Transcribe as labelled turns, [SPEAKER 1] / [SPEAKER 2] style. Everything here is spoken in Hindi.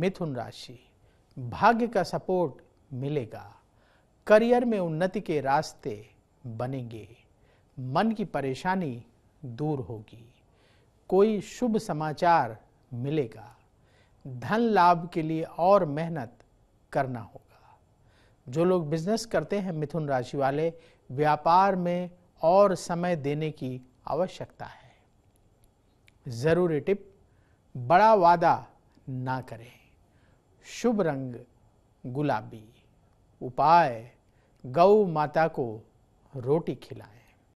[SPEAKER 1] मिथुन राशि भाग्य का सपोर्ट मिलेगा करियर में उन्नति के रास्ते बनेंगे मन की परेशानी दूर होगी कोई शुभ समाचार मिलेगा धन लाभ के लिए और मेहनत करना होगा जो लोग बिजनेस करते हैं मिथुन राशि वाले व्यापार में और समय देने की आवश्यकता है ज़रूरी टिप बड़ा वादा ना करें शुभ रंग गुलाबी उपाय गौ माता को रोटी खिलाएं